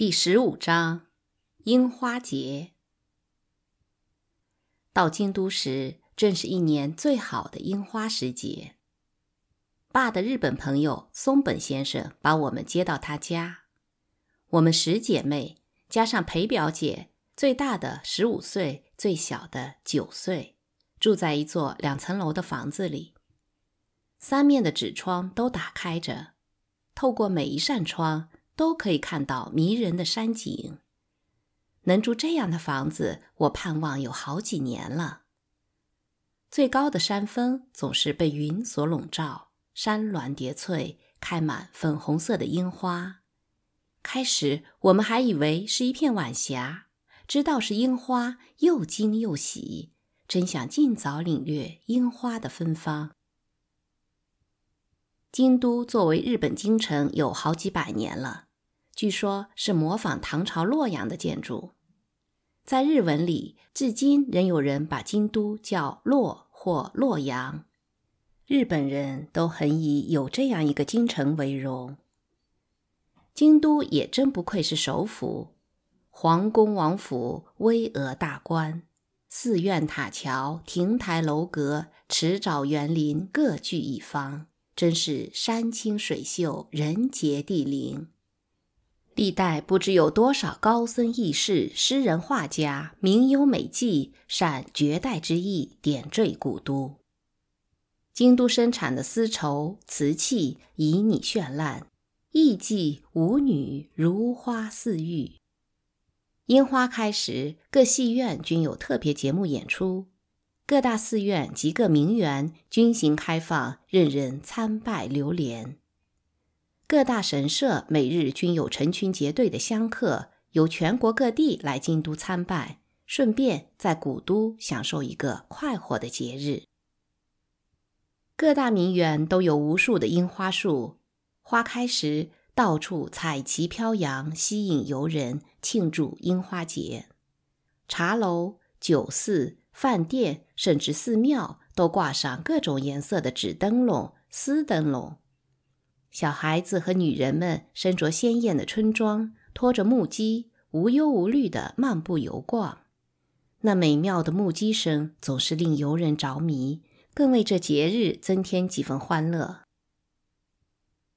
第十五章，樱花节。到京都时，正是一年最好的樱花时节。爸的日本朋友松本先生把我们接到他家。我们十姐妹加上裴表姐，最大的十五岁，最小的九岁，住在一座两层楼的房子里。三面的纸窗都打开着，透过每一扇窗。都可以看到迷人的山景，能住这样的房子，我盼望有好几年了。最高的山峰总是被云所笼罩，山峦叠翠，开满粉红色的樱花。开始我们还以为是一片晚霞，知道是樱花，又惊又喜，真想尽早领略樱花的芬芳。京都作为日本京城，有好几百年了。据说，是模仿唐朝洛阳的建筑。在日文里，至今仍有人把京都叫洛或洛阳。日本人都很以有这样一个京城为荣。京都也真不愧是首府，皇宫王府巍峨大观，寺院塔桥亭台楼阁池沼园林各具一方，真是山清水秀，人杰地灵。历代不知有多少高僧义士、诗人画家、名优美妓，善绝代之艺，点缀古都。京都生产的丝绸、瓷器旖旎绚烂，艺妓舞女如花似玉。樱花开时，各戏院均有特别节目演出，各大寺院及各名园均行开放，任人参拜流连。各大神社每日均有成群结队的香客由全国各地来京都参拜，顺便在古都享受一个快活的节日。各大名园都有无数的樱花树，花开时到处彩旗飘扬，吸引游人庆祝樱花节。茶楼、酒肆、饭店，甚至寺庙都挂上各种颜色的纸灯笼、丝灯笼。小孩子和女人们身着鲜艳的春装，拖着木屐，无忧无虑地漫步游逛。那美妙的木屐声总是令游人着迷，更为这节日增添几分欢乐。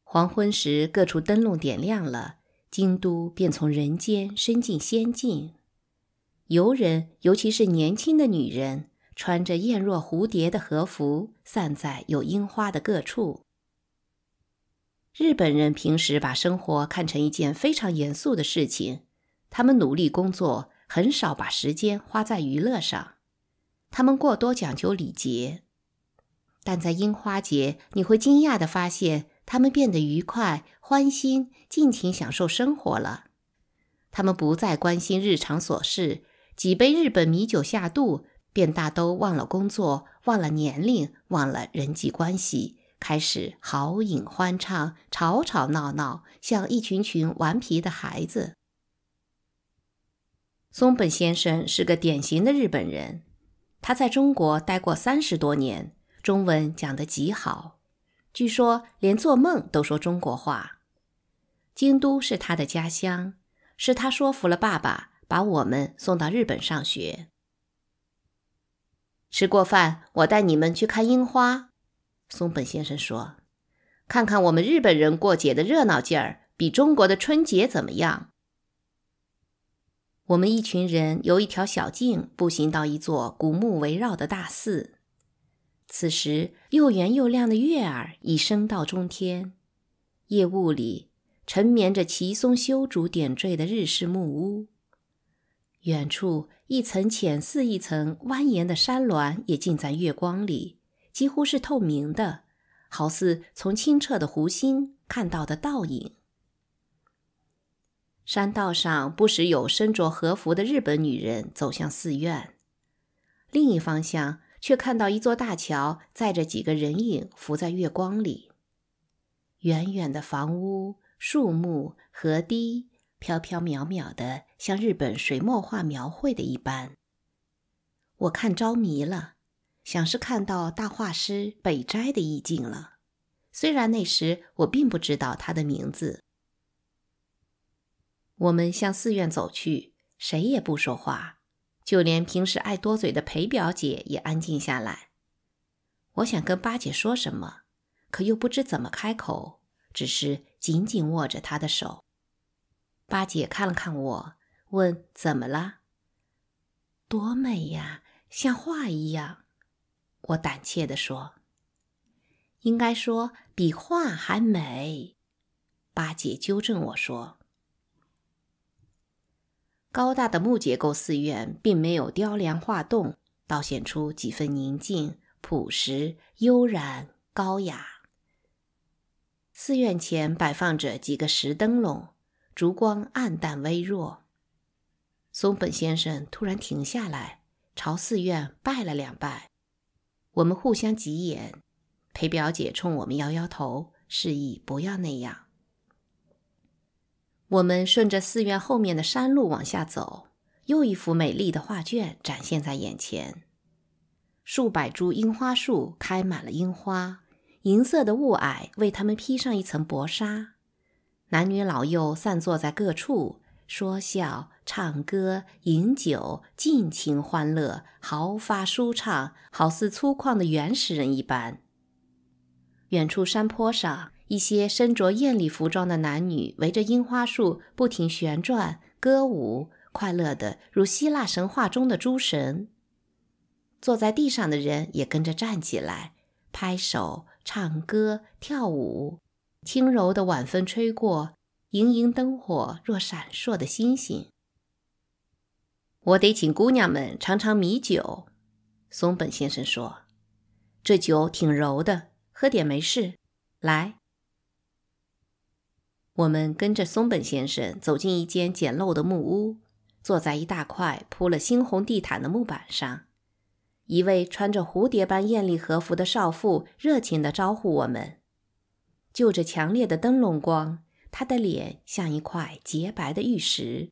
黄昏时，各处灯笼点亮了，京都便从人间伸进仙境。游人，尤其是年轻的女人，穿着艳若蝴蝶的和服，散在有樱花的各处。日本人平时把生活看成一件非常严肃的事情，他们努力工作，很少把时间花在娱乐上。他们过多讲究礼节，但在樱花节，你会惊讶的发现，他们变得愉快、欢欣，尽情享受生活了。他们不再关心日常琐事，几杯日本米酒下肚，便大都忘了工作，忘了年龄，忘了人际关系。开始豪饮欢唱，吵吵闹闹，像一群群顽皮的孩子。松本先生是个典型的日本人，他在中国待过三十多年，中文讲得极好，据说连做梦都说中国话。京都是他的家乡，是他说服了爸爸，把我们送到日本上学。吃过饭，我带你们去看樱花。松本先生说：“看看我们日本人过节的热闹劲儿，比中国的春节怎么样？”我们一群人由一条小径步行到一座古木围绕的大寺。此时，又圆又亮的月儿已升到中天，夜雾里沉眠着奇松修竹点缀的日式木屋，远处一层浅似一层蜿蜒的山峦也浸在月光里。几乎是透明的，好似从清澈的湖心看到的倒影。山道上不时有身着和服的日本女人走向寺院，另一方向却看到一座大桥载着几个人影浮在月光里。远远的房屋、树木、河堤飘飘渺渺的，像日本水墨画描绘的一般。我看着迷了。想是看到大画师北斋的意境了，虽然那时我并不知道他的名字。我们向寺院走去，谁也不说话，就连平时爱多嘴的裴表姐也安静下来。我想跟八姐说什么，可又不知怎么开口，只是紧紧握着她的手。八姐看了看我，问：“怎么了？”“多美呀，像画一样。”我胆怯地说：“应该说比画还美。”八戒纠正我说：“高大的木结构寺院并没有雕梁画栋，倒显出几分宁静、朴实、悠然、高雅。寺院前摆放着几个石灯笼，烛光暗淡微弱。”松本先生突然停下来，朝寺院拜了两拜。我们互相挤眼，裴表姐冲我们摇摇头，示意不要那样。我们顺着寺院后面的山路往下走，又一幅美丽的画卷展现在眼前。数百株樱花树开满了樱花，银色的雾霭为它们披上一层薄纱。男女老幼散坐在各处。说笑、唱歌、饮酒，尽情欢乐，毫发舒畅，好似粗犷的原始人一般。远处山坡上，一些身着艳丽服装的男女围着樱花树不停旋转歌舞，快乐的如希腊神话中的诸神。坐在地上的人也跟着站起来，拍手、唱歌、跳舞。轻柔的晚风吹过。盈盈灯火若闪烁的星星。我得请姑娘们尝尝米酒，松本先生说：“这酒挺柔的，喝点没事。”来，我们跟着松本先生走进一间简陋的木屋，坐在一大块铺了猩红地毯的木板上。一位穿着蝴蝶般艳丽和服的少妇热情地招呼我们，就着强烈的灯笼光。他的脸像一块洁白的玉石。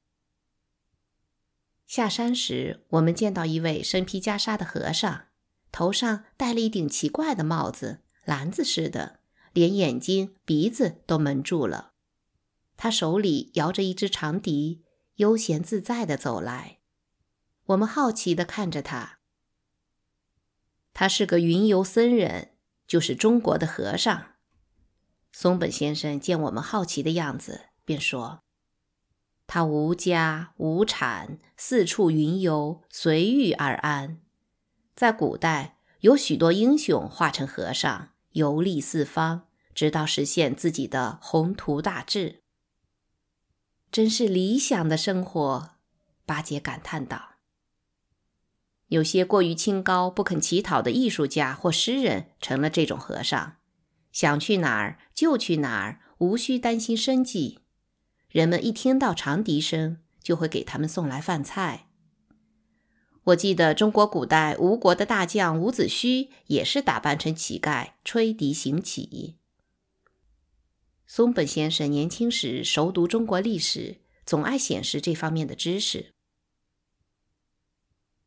下山时，我们见到一位身披袈裟的和尚，头上戴了一顶奇怪的帽子，篮子似的，连眼睛、鼻子都蒙住了。他手里摇着一只长笛，悠闲自在地走来。我们好奇地看着他。他是个云游僧人，就是中国的和尚。松本先生见我们好奇的样子，便说：“他无家无产，四处云游，随遇而安。在古代，有许多英雄化成和尚，游历四方，直到实现自己的宏图大志。真是理想的生活。”八戒感叹道：“有些过于清高、不肯乞讨的艺术家或诗人，成了这种和尚。”想去哪儿就去哪儿，无需担心生计。人们一听到长笛声，就会给他们送来饭菜。我记得中国古代吴国的大将伍子胥也是打扮成乞丐，吹笛行乞。松本先生年轻时熟读中国历史，总爱显示这方面的知识。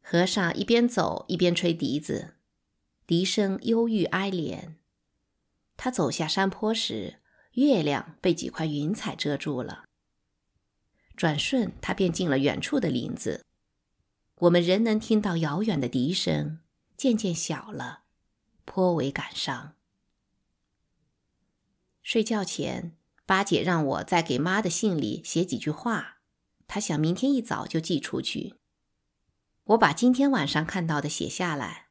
和尚一边走一边吹笛子，笛声忧郁哀怜。他走下山坡时，月亮被几块云彩遮住了。转瞬，他便进了远处的林子。我们仍能听到遥远的笛声，渐渐小了，颇为感伤。睡觉前，八姐让我在给妈的信里写几句话，她想明天一早就寄出去。我把今天晚上看到的写下来，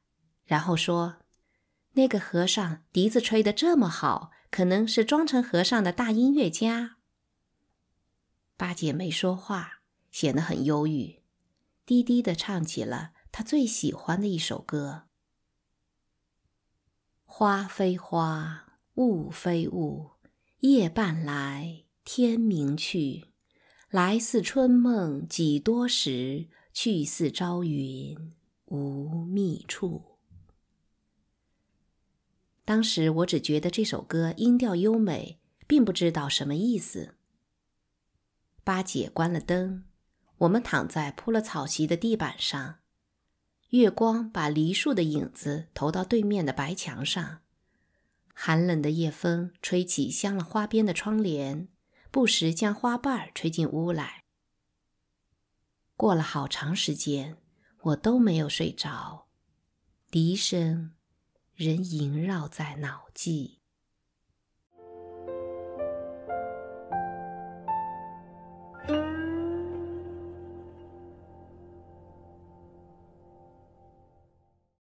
然后说。那个和尚笛子吹得这么好，可能是装成和尚的大音乐家。八姐没说话，显得很忧郁，低低的唱起了她最喜欢的一首歌：“花非花，雾非雾，夜半来，天明去，来似春梦几多时，去似朝云无觅处。”当时我只觉得这首歌音调优美，并不知道什么意思。八姐关了灯，我们躺在铺了草席的地板上，月光把梨树的影子投到对面的白墙上，寒冷的夜风吹起镶了花边的窗帘，不时将花瓣儿吹进屋来。过了好长时间，我都没有睡着，笛声。仍萦绕在脑际。